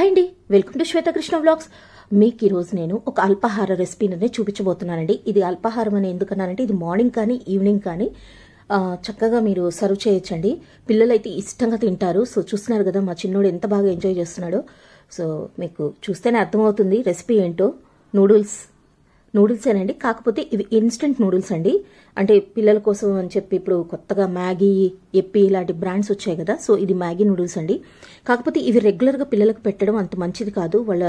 hi అండి welcome to Swetha Krishna blogs మీకు ఈరోజు నేను ఒక అల్పాహార రెసిపీని చూపించబోతున్నానండి ఇది అల్పాహారం అని ఎందుకన్నానంటే ఇది మార్నింగ్ కానీ ఈవినింగ్ కానీ చక్కగా మీరు సర్వ్ చేయొచ్చండి పిల్లలైతే ఇష్టంగా తింటారు సో చూస్తున్నారు కదా మా చిన్నోడు ఎంత బాగా ఎంజాయ్ చేస్తున్నాడో సో మీకు చూస్తేనే అర్థమవుతుంది రెసిపీ ఏంటో నూడిల్స్ నూడిల్స్ అండి కాకపోతే ఇవి ఇన్స్టెంట్ నూడిల్స్ అండి అంటే పిల్లల కోసం అని చెప్పి ఇప్పుడు కొత్తగా మ్యాగీ ఎప్పి ఇలాంటి బ్రాండ్స్ వచ్చాయి కదా సో ఇది మ్యాగీ నూడిల్స్ అండి కాకపోతే ఇవి రెగ్యులర్గా పిల్లలకు పెట్టడం అంత మంచిది కాదు వాళ్ళ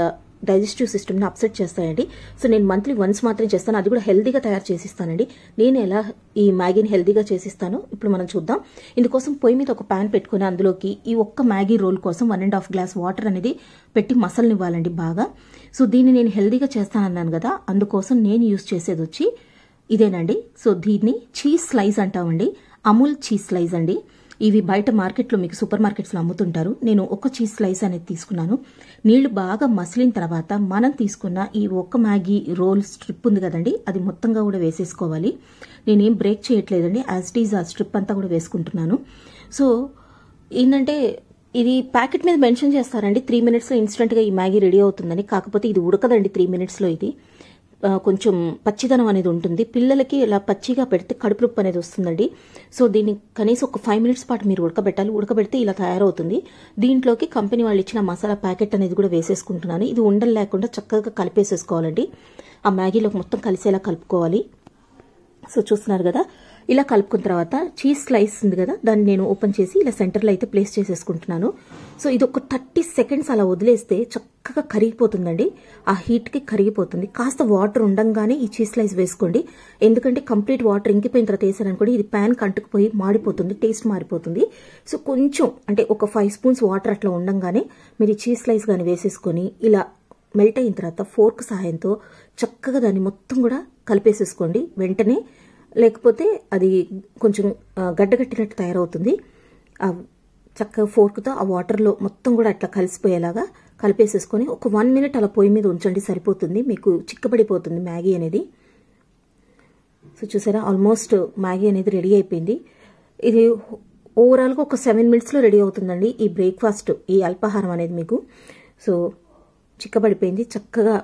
డైజెస్టివ్ సిస్టమ్ని అప్సెట్ చేస్తాయండి సో నేను మంత్లీ వన్స్ మాత్రం చేస్తాను అది కూడా హెల్దీగా తయారు చేసిస్తానండి నేను ఎలా ఈ మ్యాగీని హెల్దీగా చేసిస్తాను ఇప్పుడు మనం చూద్దాం ఇందుకోసం పొయ్యి మీద ఒక ప్యాన్ పెట్టుకుని అందులోకి ఈ ఒక్క మ్యాగీ రోల్ కోసం one and half glass water అనేది పెట్టి మసల్నివ్వాలండి బాగా సో దీన్ని నేను హెల్దీగా చేస్తానన్నాను కదా అందుకోసం నేను యూజ్ చేసేది వచ్చి ఇదేనండి సో దీన్ని చీజ్ స్లైస్ అంటామండి అమూల్ చీజ్ స్లైస్ అండి ఇవి బయట మార్కెట్లో మీకు సూపర్ మార్కెట్స్లో అమ్ముతుంటారు నేను ఒక చీజ్ స్లైస్ అనేది తీసుకున్నాను నీళ్లు బాగా మసిలిన తర్వాత మనం తీసుకున్న ఈ ఒక్క మ్యాగీ రోల్ స్ట్రిప్ ఉంది కదండి అది మొత్తంగా కూడా వేసేసుకోవాలి నేనేం బ్రేక్ చేయట్లేదండి యాజ్ టీజ్ ఈజ్ ఆ స్ట్రిప్ అంతా కూడా వేసుకుంటున్నాను సో ఏంటంటే ఇది ప్యాకెట్ మీద మెన్షన్ చేస్తారండి త్రీ మినిట్స్లో ఇన్స్టెంట్గా ఈ మ్యాగీ రెడీ అవుతుందని కాకపోతే ఇది ఉడకదండి త్రీ మినిట్స్లో ఇది కొంచెం పచ్చిదనం అనేది ఉంటుంది పిల్లలకి ఇలా పచ్చిగా పెడితే కడుపు రుప్పు అనేది వస్తుందండి సో దీన్ని కనీసం ఒక ఫైవ్ మినిట్స్ పాటు మీరు ఉడకబెట్టాలి ఉడకబెడితే ఇలా తయారవుతుంది దీంట్లోకి కంపెనీ వాళ్ళు ఇచ్చిన మసాలా ప్యాకెట్ అనేది కూడా వేసేసుకుంటున్నాను ఇది ఉండలు లేకుండా చక్కగా కలిపేసేసుకోవాలండి ఆ మ్యాగీలోకి మొత్తం కలిసేలా కలుపుకోవాలి సో చూస్తున్నారు కదా ఇలా కలుపుకున్న తర్వాత చీజ్ స్లైస్ ఉంది కదా దాన్ని నేను ఓపెన్ చేసి ఇలా సెంటర్లో అయితే ప్లేస్ చేసేసుకుంటున్నాను సో ఇది ఒక థర్టీ సెకండ్స్ అలా వదిలేస్తే చక్కగా కరిగిపోతుందండి ఆ హీట్కి కరిగిపోతుంది కాస్త వాటర్ ఉండగానే ఈ చీజ్ స్లైస్ వేసుకోండి ఎందుకంటే కంప్లీట్ వాటర్ ఇంకిపోయిన తర్వాత వేసారనుకోండి ఇది ప్యాన్ కంటుకుపోయి మాడిపోతుంది టేస్ట్ మారిపోతుంది సో కొంచెం అంటే ఒక ఫైవ్ స్పూన్స్ వాటర్ అట్లా ఉండగానే మీరు చీజ్ స్లైస్ కానీ వేసేసుకొని ఇలా మెల్ట్ అయిన తర్వాత ఫోర్క్ సహాయంతో చక్కగా దాన్ని మొత్తం కూడా కలిపేసేసుకోండి వెంటనే లేకపోతే అది కొంచెం గడ్డగట్టినట్టు తయారవుతుంది ఆ చక్కగా ఫోర్క్తో ఆ వాటర్లో మొత్తం కూడా అట్లా కలిసిపోయేలాగా కలిపేసేసుకొని ఒక వన్ మినిట్ అలా పొయ్యి మీద ఉంచండి సరిపోతుంది మీకు చిక్కబడిపోతుంది మ్యాగీ అనేది సో చూసారా ఆల్మోస్ట్ మ్యాగీ అనేది రెడీ అయిపోయింది ఇది ఓవరాల్గా ఒక సెవెన్ మినిట్స్లో రెడీ అవుతుందండి ఈ బ్రేక్ఫాస్ట్ ఈ అల్పాహారం అనేది మీకు సో చిక్కబడిపోయింది చక్కగా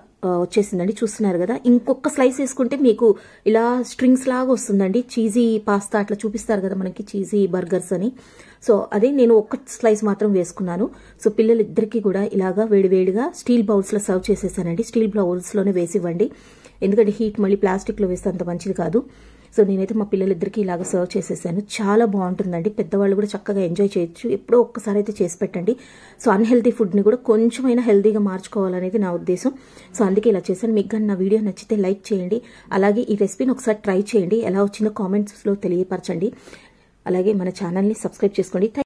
వచ్చేసిందండి చూస్తున్నారు కదా ఇంకొక స్లైస్ వేసుకుంటే మీకు ఇలా స్ట్రింగ్స్ లాగా వస్తుందండి చీజీ పాస్తా అట్లా చూపిస్తారు కదా మనకి చీజీ బర్గర్స్ అని సో అదే నేను ఒక్క స్లైస్ మాత్రం వేసుకున్నాను సో పిల్లలిద్దరికీ కూడా ఇలాగా వేడివేడిగా స్టీల్ బౌల్స్లో సర్వ్ చేసేసానండి స్టీల్ బౌల్స్లోనే వేసివ్వండి ఎందుకంటే హీట్ మళ్ళీ ప్లాస్టిక్లో వేస్తే అంత మంచిది కాదు సో నేనైతే మా పిల్లలిద్దరికీ ఇలాగ సర్వ్ చేసేసాను చాలా బాగుంటుందండి పెద్దవాళ్ళు కూడా చక్కగా ఎంజాయ్ చేయొచ్చు ఎప్పుడో ఒక్కసారి అయితే చేసి పెట్టండి సో అన్హెల్దీ ఫుడ్ని కూడా కొంచెమైనా హెల్దీగా మార్చుకోవాలనేది నా ఉద్దేశం సో అందుకే ఇలా చేశాను మీకు కానీ నా వీడియో నచ్చితే లైక్ చేయండి అలాగే ఈ రెసిపీని ఒకసారి ట్రై చేయండి ఎలా వచ్చిందో కామెంట్స్లో తెలియపరచండి అలాగే మన ఛానల్ని సబ్స్క్రైబ్ చేసుకోండి